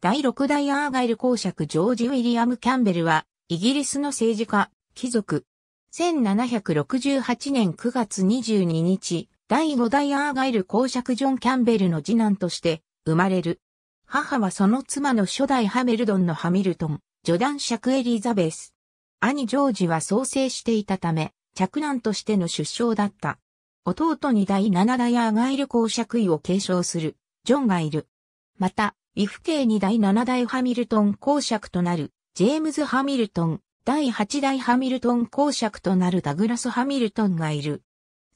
第6代アーガイル公爵ジョージ・ウィリアム・キャンベルは、イギリスの政治家、貴族。1768年9月22日、第5代アーガイル公爵ジョン・キャンベルの次男として、生まれる。母はその妻の初代ハメルドンのハミルトン、女男爵エリザベス。兄ジョージは創生していたため、嫡男としての出生だった。弟に第7代アーガイル公爵位を継承する、ジョンがいる。また、イフ系に第7代ハミルトン公爵となる、ジェームズ・ハミルトン、第8代ハミルトン公爵となるダグラス・ハミルトンがいる。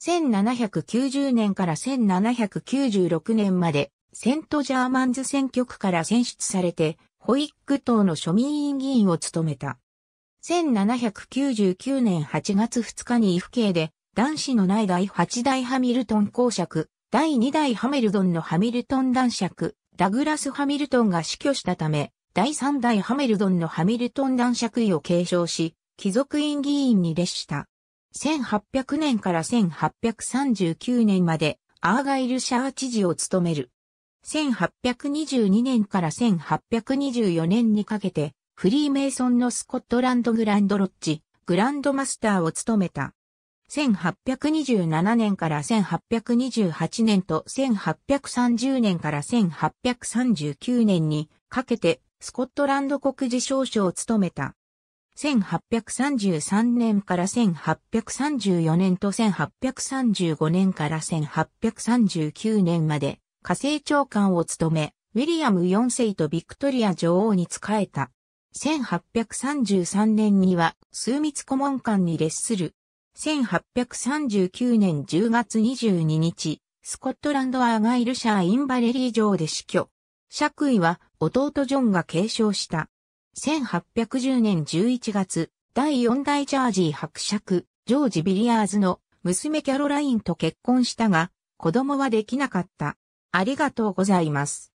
1790年から1796年まで、セント・ジャーマンズ選挙区から選出されて、ホイック党の庶民委員議員を務めた。1799年8月2日にイフ系で、男子のない第8代ハミルトン公爵、第2代ハミルトンのハミルトン男爵、ダグラス・ハミルトンが死去したため、第3代ハミルドンのハミルトン男爵位を継承し、貴族院議員に列した。1800年から1839年までアーガイルシャー知事を務める。1822年から1824年にかけてフリーメイソンのスコットランドグランドロッジ、グランドマスターを務めた。1827年から1828年と1830年から1839年にかけてスコットランド国事少将を務めた。1833年から1834年と1835年から1839年まで火星長官を務め、ウィリアム4世とビクトリア女王に仕えた。1833年には、数密顧問官に列する1839年10月22日、スコットランド・アーガイルシャー・インバレリー城で死去。爵位は弟ジョンが継承した。1810年11月、第4代ジャージー伯爵、ジョージ・ビリアーズの娘キャロラインと結婚したが、子供はできなかった。ありがとうございます。